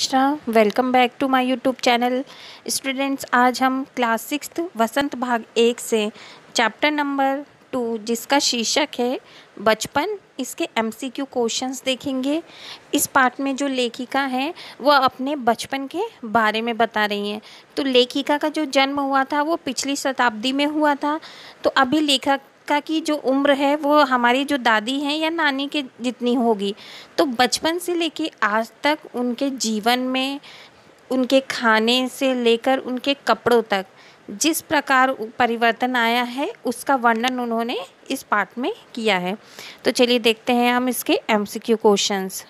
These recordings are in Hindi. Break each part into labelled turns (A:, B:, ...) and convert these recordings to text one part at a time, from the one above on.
A: Mishra welcome back to my YouTube channel students आज हम क्लास सिक्स वसंत भाग एक से चैप्टर नंबर टू जिसका शीर्षक है बचपन इसके एमसीक्यू क्वेश्चंस देखेंगे इस पार्ट में जो लेखिका हैं वह अपने बचपन के बारे में बता रही हैं तो लेखिका का जो जन्म हुआ था वो पिछली शताब्दी में हुआ था तो अभी लेखक उसका की जो उम्र है वो हमारी जो दादी हैं या नानी के जितनी होगी तो बचपन से लेके आज तक उनके जीवन में उनके खाने से लेकर उनके कपड़ों तक जिस प्रकार परिवर्तन आया है उसका वर्णन उन्होंने इस पाठ में किया है तो चलिए देखते हैं हम इसके क्यू क्वेश्चंस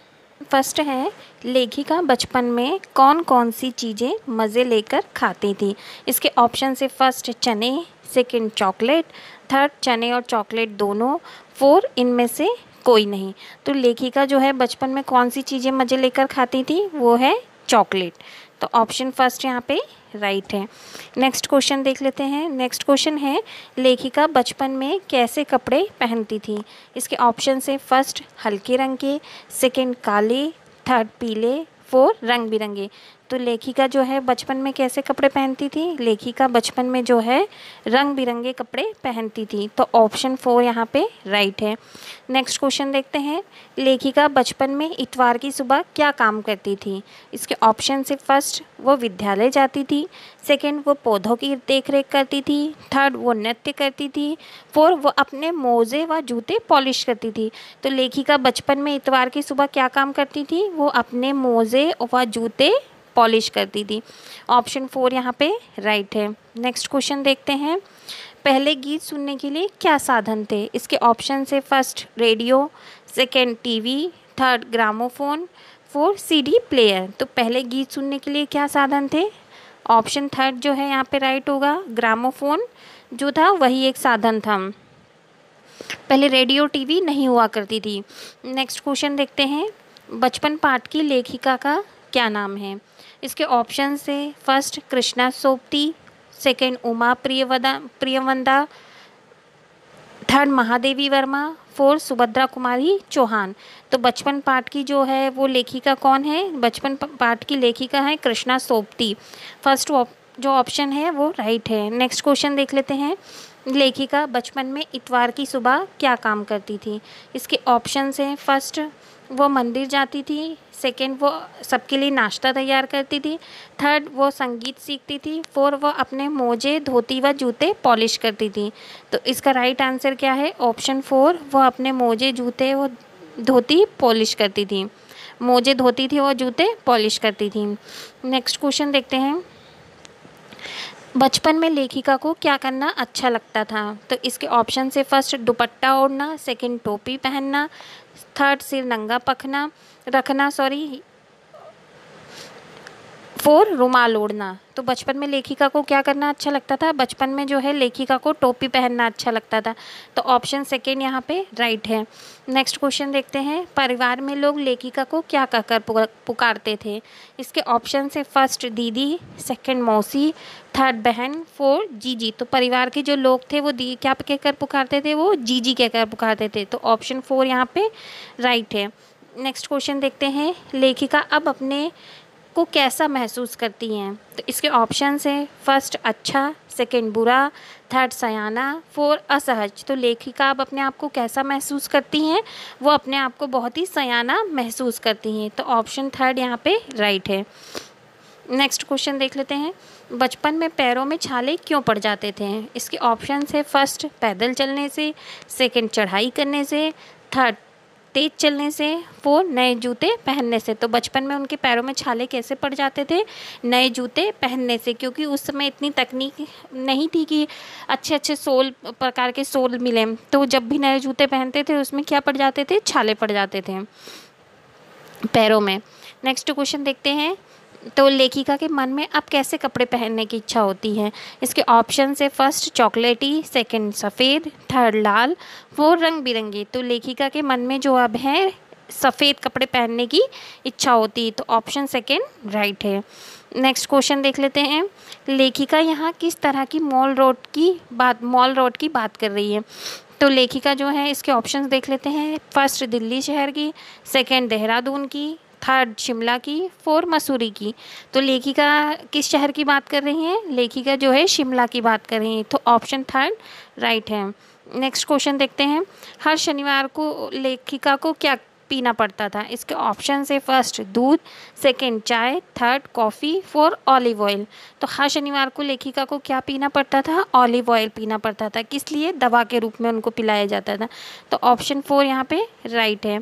A: फर्स्ट है लेखिका बचपन में कौन कौन सी चीज़ें मज़े लेकर खाती थी इसके ऑप्शन से फर्स्ट चने सेकंड चॉकलेट थर्ड चने और चॉकलेट दोनों फोर इनमें से कोई नहीं तो लेखिका जो है बचपन में कौन सी चीज़ें मज़े लेकर खाती थी वो है चॉकलेट तो ऑप्शन फर्स्ट यहाँ पे राइट है नेक्स्ट क्वेश्चन देख लेते हैं नेक्स्ट क्वेश्चन है लेखिका बचपन में कैसे कपड़े पहनती थी इसके ऑप्शन से फर्स्ट हल्के रंग के सेकेंड काले थर्ड पीले फोर रंग बिरंगे तो लेखिका जो है बचपन में कैसे कपड़े पहनती थी लेखिका बचपन में जो है रंग बिरंगे कपड़े पहनती थी तो ऑप्शन फोर यहाँ पे राइट है नेक्स्ट क्वेश्चन देखते हैं लेखिका बचपन में इतवार की सुबह क्या काम करती थी इसके ऑप्शन से फर्स्ट वो विद्यालय जाती थी सेकेंड वो पौधों की देख रेख करती थी थर्ड वो नृत्य करती थी फोर वो अपने मोज़े व जूते पॉलिश करती थी तो लेखिका बचपन में इतवार की सुबह क्या काम करती थी वो अपने मोज़े व जूते पॉलिश करती थी ऑप्शन फोर यहाँ पे राइट है नेक्स्ट क्वेश्चन देखते हैं पहले गीत सुनने के लिए क्या साधन थे इसके ऑप्शन से first radio second TV third gramophone four CD player तो पहले गीत सुनने के लिए क्या साधन थे ऑप्शन थर्ड जो है यहाँ पे राइट होगा ग्रामोफोन जो था वही एक साधन था पहले रेडियो टीवी नहीं हुआ करती थी नेक्स्ट क्वेश्चन देखते हैं बचपन पाठ की लेखिका का क्या नाम है इसके ऑप्शन से first Krishna Sobti second Uma Priyamvada Priyamvada third Mahadevi Verma fourth Subhadra Kumari Chauhan तो बचपन पाठ की जो है वो लेखिका कौन है बचपन पाठ की लेखिका है कृष्णा सोपती फर्स्ट जो ऑप्शन है वो राइट है नेक्स्ट क्वेश्चन देख लेते हैं लेखिका बचपन में इतवार की सुबह क्या काम करती थी इसके ऑप्शंस हैं फर्स्ट वो मंदिर जाती थी सेकंड वो सबके लिए नाश्ता तैयार करती थी थर्ड वो संगीत सीखती थी फोर वो अपने मोजे धोती व जूते पॉलिश करती थी तो इसका राइट आंसर क्या है ऑप्शन फोर वो अपने मोजे जूते वो धोती पॉलिश करती थी मोजे धोती थी वो जूते पॉलिश करती थी नेक्स्ट क्वेश्चन देखते हैं बचपन में लेखिका को क्या करना अच्छा लगता था तो इसके ऑप्शन से फर्स्ट दुपट्टा ओढ़ना सेकंड टोपी पहनना थर्ड सिर नंगा पखना रखना सॉरी फोर रुमाल ओढ़ना तो बचपन में लेखिका को क्या करना अच्छा लगता था बचपन में जो है लेखिका को टोपी पहनना अच्छा लगता था तो ऑप्शन सेकेंड यहाँ पे राइट है नेक्स्ट क्वेश्चन देखते हैं परिवार में लोग लेखिका को क्या कहकर पुकारते थे इसके ऑप्शन से फर्स्ट दीदी सेकेंड मौसी थर्ड बहन फोर जीजी तो परिवार के जो लोग थे वो दी क्या कहकर पुकारते थे वो जीजी कहकर पुकारते थे तो ऑप्शन फोर यहाँ पे राइट है नेक्स्ट क्वेश्चन देखते हैं लेखिका अब अपने को कैसा महसूस करती हैं तो इसके ऑप्शंस हैं फर्स्ट अच्छा सेकंड बुरा थर्ड सयाना फोर असहज तो लेखिका आप अपने आप को कैसा महसूस करती हैं वो अपने आप को बहुत ही सयाना महसूस करती हैं तो ऑप्शन थर्ड यहाँ पे राइट है नेक्स्ट क्वेश्चन देख लेते हैं बचपन में पैरों में छाले क्यों पड़ जाते थे इसके ऑप्शन है फर्स्ट पैदल चलने से सेकेंड चढ़ाई करने से थर्ड तेज़ चलने से वो नए जूते पहनने से तो बचपन में उनके पैरों में छाले कैसे पड़ जाते थे नए जूते पहनने से क्योंकि उस समय इतनी तकनीक नहीं थी कि अच्छे अच्छे सोल प्रकार के सोल मिले तो जब भी नए जूते पहनते थे उसमें क्या पड़ जाते थे छाले पड़ जाते थे पैरों में नेक्स्ट क्वेश्चन देखते हैं तो लेखिका के मन में अब कैसे कपड़े पहनने की इच्छा होती है इसके ऑप्शन से फर्स्ट चॉकलेटी सेकंड सफ़ेद थर्ड लाल फोर रंग बिरंगी तो लेखिका के मन में जो अब है सफ़ेद कपड़े पहनने की इच्छा होती है तो ऑप्शन सेकंड राइट है नेक्स्ट क्वेश्चन देख लेते हैं लेखिका यहाँ किस तरह की मॉल रोड की बात मॉल रोड की बात कर रही है तो लेखिका जो है इसके ऑप्शंस देख लेते हैं फर्स्ट दिल्ली शहर की सेकंड देहरादून की थर्ड शिमला की फोर मसूरी की तो लेखिका किस शहर की बात कर रही हैं लेखिका जो है शिमला की बात कर रही हैं तो ऑप्शन थर्ड राइट है नेक्स्ट क्वेश्चन देखते हैं हर शनिवार को लेखिका को क्या पीना पड़ता था इसके ऑप्शन है फर्स्ट दूध सेकंड चाय third coffee four olive oil तो हर शनिवार को लेखिका को क्या पीना पड़ता था ऑलिव ऑयल पीना पड़ता था किस लिए दवा के रूप में उनको पिलाया जाता था तो ऑप्शन फोर यहाँ पे राइट है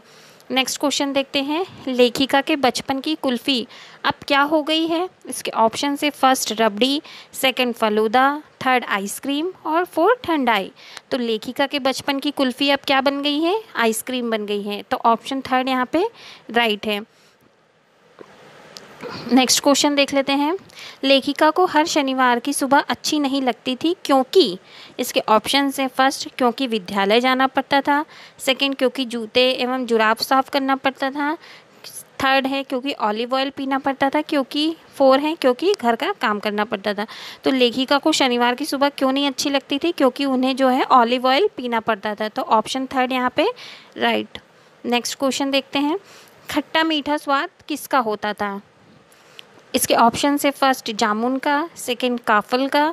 A: नेक्स्ट क्वेश्चन देखते हैं लेखिका के बचपन की कुल्फ़ी अब क्या हो गई है इसके ऑप्शन से first rabri second falooda third ice cream और फोर्थ ठंडाई तो लेखिका के बचपन की कुल्फ़ी अब क्या बन गई है आइसक्रीम बन गई है तो ऑप्शन थर्ड यहाँ पे राइट है नेक्स्ट क्वेश्चन देख लेते हैं लेखिका को हर शनिवार की सुबह अच्छी नहीं लगती थी क्योंकि इसके ऑप्शन हैं फर्स्ट क्योंकि विद्यालय जाना पड़ता था सेकंड क्योंकि जूते एवं जुराब साफ़ करना पड़ता था थर्ड है क्योंकि ऑलिव ऑयल पीना पड़ता था क्योंकि फोर है क्योंकि घर का काम करना पड़ता था तो लेखिका को शनिवार की सुबह क्यों नहीं अच्छी लगती थी क्योंकि उन्हें जो है ऑलिव ऑयल पीना पड़ता था तो ऑप्शन थर्ड यहाँ पे राइट नेक्स्ट क्वेश्चन देखते हैं खट्टा मीठा स्वाद किसका होता था इसके ऑप्शन है फर्स्ट जामुन का सेकंड काफल का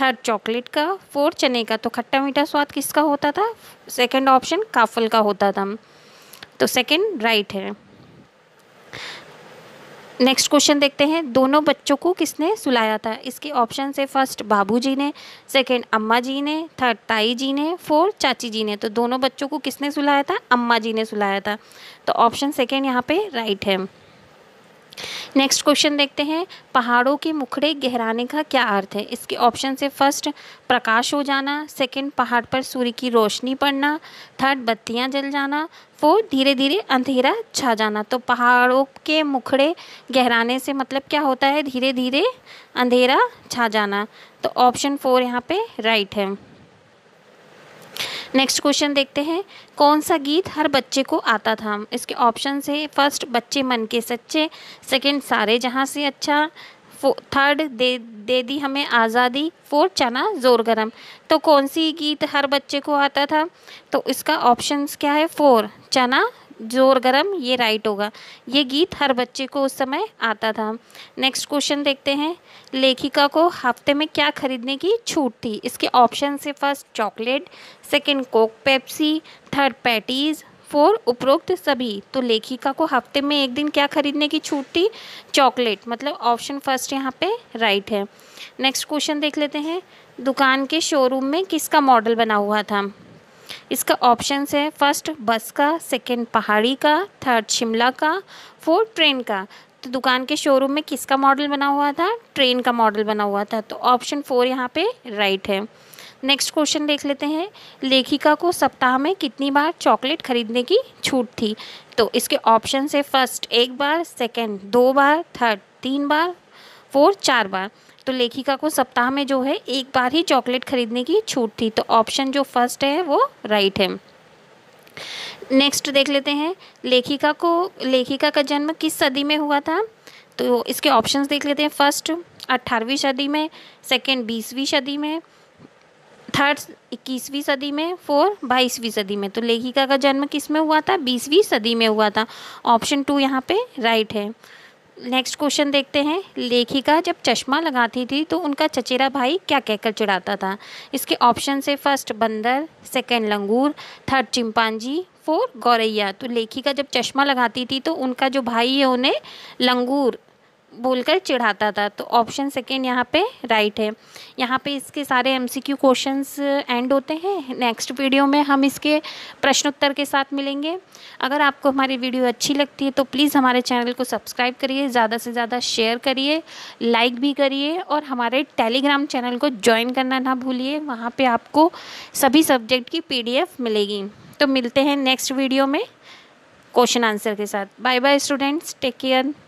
A: थर्ड चॉकलेट का फोर्थ चने का तो खट्टा मीठा स्वाद किसका होता था सेकंड ऑप्शन काफल का होता था तो सेकंड राइट है नेक्स्ट क्वेश्चन देखते हैं दोनों बच्चों को किसने सुलाया था इसके ऑप्शन है फर्स्ट बाबूजी ने सेकंड अम्मा जी ने थर्ड ताई जी ने फोर्थ चाची जी ने तो दोनों बच्चों को किसने सुलाया था अम्मा जी ने सुलाया था तो ऑप्शन सेकेंड यहाँ पे राइट है नेक्स्ट क्वेश्चन देखते हैं पहाड़ों के मुखड़े गहराने का क्या अर्थ है इसके ऑप्शन से फर्स्ट प्रकाश हो जाना सेकंड पहाड़ पर सूर्य की रोशनी पड़ना थर्ड बत्तियां जल जाना फोर्थ धीरे धीरे अंधेरा छा जाना तो पहाड़ों के मुखड़े गहराने से मतलब क्या होता है धीरे धीरे अंधेरा छा जाना तो ऑप्शन फोर यहाँ पे राइट है नेक्स्ट क्वेश्चन देखते हैं कौन सा गीत हर बच्चे को आता था इसके ऑप्शन है फर्स्ट बच्चे मन के सच्चे सेकंड सारे जहाँ से अच्छा थर्ड दे दे दी हमें आज़ादी फोर्थ चना जोर गरम तो कौन सी गीत हर बच्चे को आता था तो इसका ऑप्शंस क्या है फोर चना जोर गरम ये राइट होगा ये गीत हर बच्चे को उस समय आता था नेक्स्ट क्वेश्चन देखते हैं लेखिका को हफ्ते में क्या खरीदने की छूट थी इसके ऑप्शन से first chocolate second Coke Pepsi third patties four उपरोक्त सभी तो लेखिका को हफ्ते में एक दिन क्या खरीदने की छूट थी चॉकलेट मतलब ऑप्शन फर्स्ट यहाँ पे राइट है नेक्स्ट क्वेश्चन देख लेते हैं दुकान के शोरूम में किसका मॉडल बना हुआ था इसका ऑप्शंस है फर्स्ट बस का सेकंड पहाड़ी का थर्ड शिमला का फोर्थ ट्रेन का तो दुकान के शोरूम में किसका मॉडल बना हुआ था ट्रेन का मॉडल बना हुआ था तो ऑप्शन फोर यहाँ पे राइट है नेक्स्ट क्वेश्चन देख लेते हैं लेखिका को सप्ताह में कितनी बार चॉकलेट खरीदने की छूट थी तो इसके ऑप्शन है फर्स्ट एक बार सेकंड दो बार थर्ड तीन बार फोर्थ चार बार तो लेखिका को सप्ताह में जो है एक बार ही चॉकलेट खरीदने की छूट थी तो ऑप्शन जो फर्स्ट है वो राइट है नेक्स्ट देख लेते हैं लेखिका को लेखिका का जन्म किस सदी में हुआ था तो इसके ऑप्शंस देख लेते हैं फर्स्ट अट्ठारहवीं सदी में सेकंड बीसवीं सदी में थर्ड इक्कीसवीं सदी में फोर बाईसवीं सदी में तो लेखिका का जन्म किस में हुआ था बीसवीं सदी में हुआ था ऑप्शन टू यहाँ पे राइट है नेक्स्ट क्वेश्चन देखते हैं लेखिका जब चश्मा लगाती थी तो उनका चचेरा भाई क्या कहकर चिढ़ाता था इसके ऑप्शन से फर्स्ट बंदर सेकंड लंगूर थर्ड चिंपांजी फोर्थ गौरैया तो लेखिका जब चश्मा लगाती थी तो उनका जो भाई है उन्हें लंगूर बोलकर चिढ़ाता था तो ऑप्शन सेकेंड यहाँ पे राइट है यहाँ पे इसके सारे एमसीक्यू क्वेश्चंस एंड होते हैं नेक्स्ट वीडियो में हम इसके प्रश्नोत्तर के साथ मिलेंगे अगर आपको हमारी वीडियो अच्छी लगती है तो प्लीज़ हमारे चैनल को सब्सक्राइब करिए ज़्यादा से ज़्यादा शेयर करिए लाइक भी करिए और हमारे टेलीग्राम चैनल को ज्वाइन करना ना भूलिए वहाँ पर आपको सभी सब्जेक्ट की पी मिलेगी तो मिलते हैं नेक्स्ट वीडियो में क्वेश्चन आंसर के साथ bye bye students take care